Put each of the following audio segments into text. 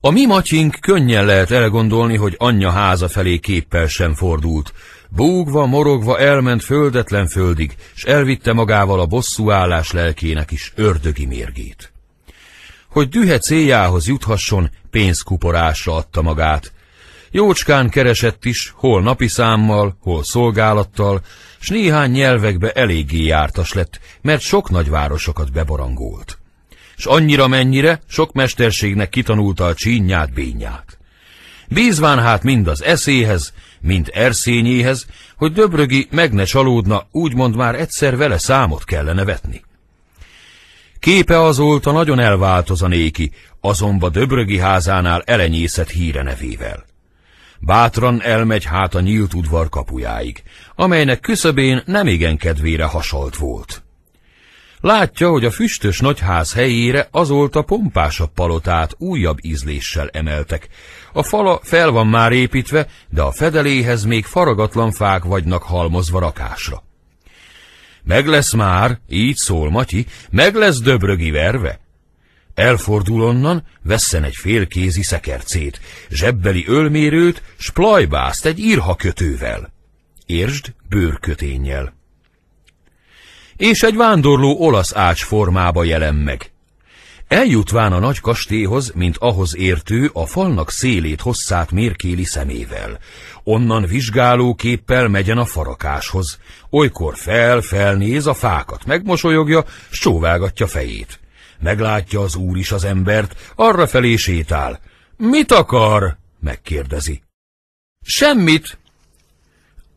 A mi macsink könnyen lehet elgondolni, hogy anyja háza felé képpel sem fordult. Búgva, morogva elment földetlen földig, s elvitte magával a bosszú állás lelkének is ördögi mérgét. Hogy dühe céljához juthasson, pénzkuporásra adta magát. Jócskán keresett is, hol napi számmal, hol szolgálattal, s néhány nyelvekbe eléggé jártas lett, mert sok nagyvárosokat beborangolt s annyira mennyire sok mesterségnek kitanulta a csínyát, bényát. Bízván hát mind az eszéhez, mint erszényéhez, hogy Döbrögi meg ne csalódna, úgymond már egyszer vele számot kellene vetni. Képe azóta nagyon elváltoz a néki, azonban Döbrögi házánál elenyészett híre nevével. Bátran elmegy hát a nyílt udvar kapujáig, amelynek küszöbén nemigen kedvére hasalt volt. Látja, hogy a füstös nagyház helyére azóta pompásabb palotát újabb ízléssel emeltek. A fala fel van már építve, de a fedeléhez még faragatlan fák vagynak halmozva rakásra. Meg lesz már, így szól Matyi, meg lesz döbrögi verve. Elfordul onnan, vesszen egy félkézi szekercét, zsebbeli ölmérőt, splajbászt egy írha kötővel. Értsd, bőrköténnyel és egy vándorló olasz ács formába jelen meg. Eljutván a nagy kastélyhoz, mint ahhoz értő, a falnak szélét hosszát mérkéli szemével. Onnan vizsgálóképpel megyen a farakáshoz. Olykor fel-felnéz a fákat, megmosolyogja, s csóvágatja fejét. Meglátja az úr is az embert, arra felé sétál. Mit akar? megkérdezi. Semmit,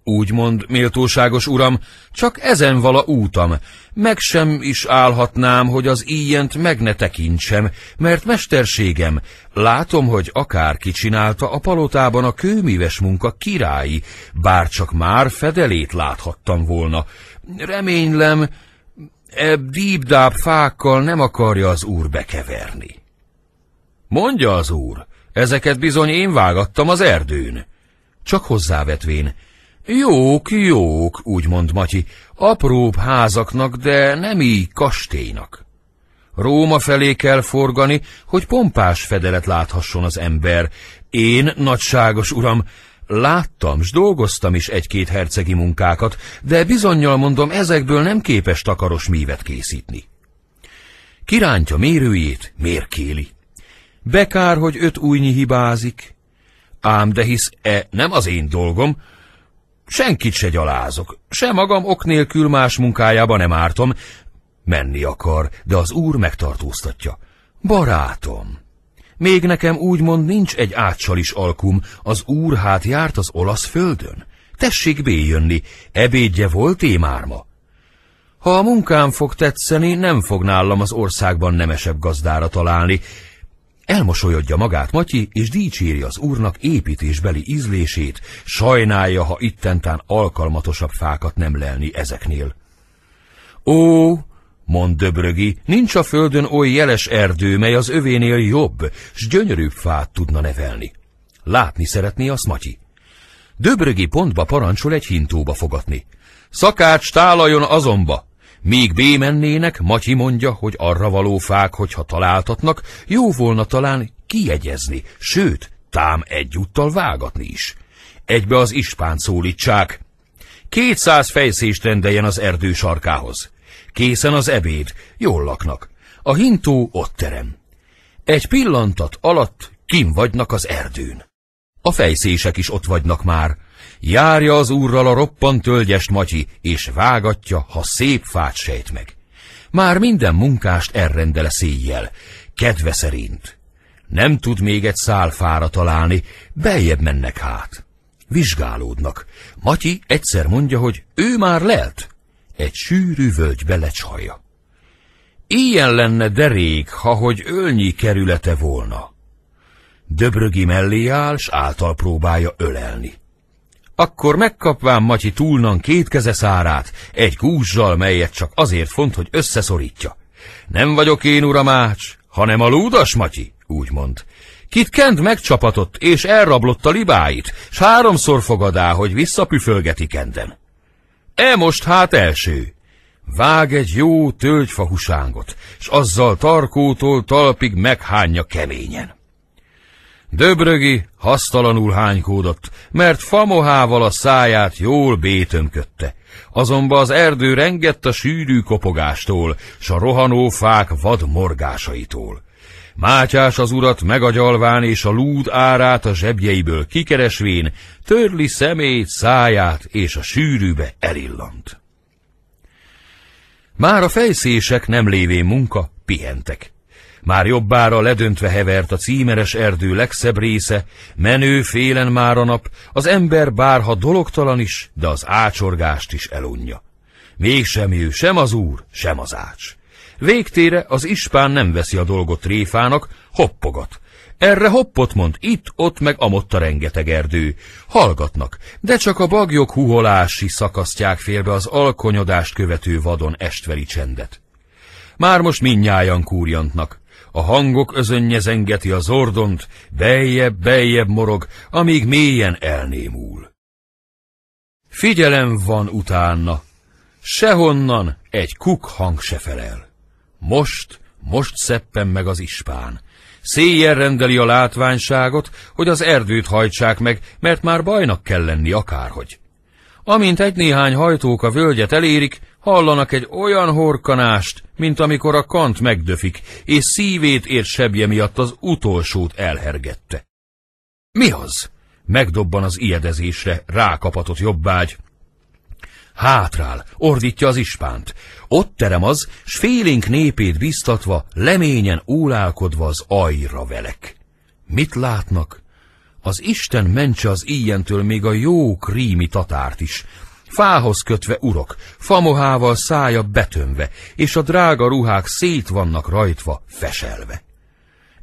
úgy mond, méltóságos uram, csak ezen vala útam, meg sem is állhatnám, hogy az ilyent meg ne tekintsem, mert mesterségem, látom, hogy akárki csinálta a palotában a kőműves munka királyi, bár csak már fedelét láthattam volna. Reménylem, e díbdáb fákkal nem akarja az úr bekeverni. Mondja az úr, ezeket bizony én vágattam az erdőn. Csak hozzávetvén, Jók, jók, úgy mond Matyi, apróbb házaknak, de nem így kastélynak. Róma felé kell forgani, hogy pompás fedelet láthasson az ember. Én, nagyságos uram, láttam s dolgoztam is egy-két hercegi munkákat, de bizonyal mondom, ezekből nem képes takaros mívet készíteni. Kirántja mérőjét, mérkéli. Bekár, hogy öt újnyi hibázik. Ám de hisz, e nem az én dolgom, Senkit se gyalázok, se magam ok nélkül más munkájába nem ártom. Menni akar, de az úr megtartóztatja. Barátom! Még nekem úgymond nincs egy átsal is alkum, az úr hát járt az olasz földön. Tessék béjönni, ebédje volt émárma. Ha a munkám fog tetszeni, nem fog nálam az országban nemesebb gazdára találni, Elmosolyodja magát Matyi, és dicséri az úrnak építésbeli ízlését, sajnálja, ha ittentán alkalmatosabb fákat nem lelni ezeknél. Ó, mond Döbrögi, nincs a földön oly jeles erdő, mely az övénél jobb, s gyönyörűbb fát tudna nevelni. Látni szeretné azt Matyi. Döbrögi pontba parancsol egy hintóba fogatni. Szakács tálajon azonba, Míg bémennének, Matyi mondja, hogy arra való fák, hogyha találtatnak, jó volna talán kiegyezni, sőt, tám egyúttal vágatni is. Egybe az ispán szólítsák. Kétszáz fejszést rendeljen az erdő sarkához. Készen az ebéd, jól laknak. A hintó ott terem. Egy pillantat alatt kim vagynak az erdőn. A fejszések is ott vagynak már. Járja az úrral a roppant tölgyest Matyi, és vágatja, ha szép fát sejt meg. Már minden munkást elrendele széjjel, kedve szerint. Nem tud még egy szálfára találni, beljebb mennek hát. Vizsgálódnak. Matyi egyszer mondja, hogy ő már lelt. Egy sűrű völgybe lecsalja. Ilyen lenne derék, ha hogy ölnyi kerülete volna. Döbrögi mellé áll, s által próbálja ölelni. Akkor megkapván Matyi túlnan két keze szárát, egy gúzsal, melyet csak azért font, hogy összeszorítja. Nem vagyok én, uramács, hanem a lúdas Matyi, úgy mond. Kit kent megcsapatott, és elrablott a libáit, s háromszor fogadá, hogy visszapüfölgeti kenden. E most hát első. Vág egy jó tölgyfahusángot, s azzal tarkótól talpig meghányja keményen. Döbrögi hasztalanul hánykódott, mert famohával a száját jól bétömkötte. Azonban az erdő rengett a sűrű kopogástól, s a rohanó fák vad morgásaitól. Mátyás az urat megagyalván és a lúd árát a zsebjeiből kikeresvén, törli szemét, száját és a sűrűbe elillant. Már a fejszések nem lévén munka, pihentek. Már jobbára ledöntve hevert a címeres erdő legszebb része, menő félen már a nap, az ember bárha dologtalan is, de az ácsorgást is elunja. Mégsem ő, sem az úr, sem az ács. Végtére az ispán nem veszi a dolgot tréfának, hoppogat. Erre hoppot mond, itt, ott, meg amott a rengeteg erdő. Hallgatnak, de csak a bagyok huholási szakasztják félbe az alkonyodást követő vadon estveli csendet. Már most minnyájan kúrjantnak a hangok özönnye zengeti az ordont, beljebb-beljebb morog, amíg mélyen elnémul. Figyelem van utána, sehonnan egy kuk hang se felel. Most, most szeppen meg az ispán. Széjjel rendeli a látványságot, hogy az erdőt hajtsák meg, mert már bajnak kell lenni akárhogy. Amint egy-néhány hajtók a völgyet elérik, hallanak egy olyan horkanást, mint amikor a kant megdöfik, és szívét ért sebje miatt az utolsót elhergette. Mi az? Megdobban az ijedezésre, rákapatott jobbágy. Hátrál, ordítja az ispánt. Ott terem az, s félénk népét biztatva, leményen ólálkodva az ajra velek. Mit látnak? Az Isten mentse az ilyentől még a jó krími tatárt is. Fához kötve urok, famohával szája betömve, és a drága ruhák szét vannak rajtva, feselve.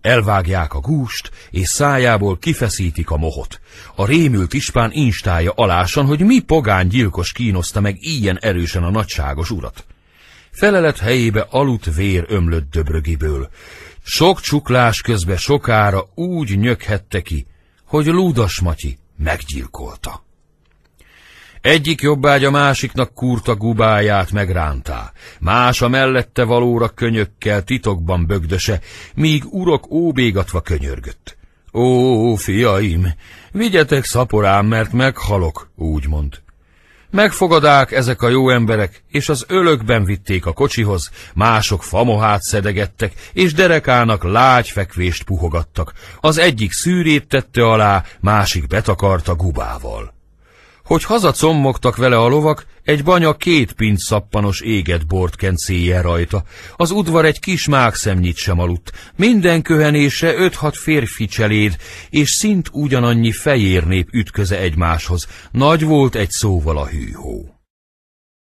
Elvágják a gúst, és szájából kifeszítik a mohot. A rémült ispán instálja alásan, hogy mi pogány gyilkos kínoszta meg ilyen erősen a nagyságos urat. Felelet helyébe aludt vér ömlött döbrögiből. Sok csuklás közbe sokára úgy nyöghette ki, hogy Lúdas Matyi meggyilkolta. Egyik jobbágy a másiknak kurta gubáját megrántá, más a mellette valóra könyökkel titokban bögdöse, míg urok óbégatva könyörgött. Ó, fiaim, vigyetek szaporám, mert meghalok, úgy mond. Megfogadák ezek a jó emberek, és az ölökben vitték a kocsihoz, mások famohát szedegettek, és derekának lágy fekvést puhogattak. Az egyik szűrét tette alá, másik betakarta gubával. Hogy hazacommogtak vele a lovak, egy banya két pint szappanos éget bort kent rajta. Az udvar egy kis mágszemnyit sem aludt. Minden köhenése öt-hat férfi cseléd, és szint ugyanannyi fejér nép ütköze egymáshoz. Nagy volt egy szóval a hűhó.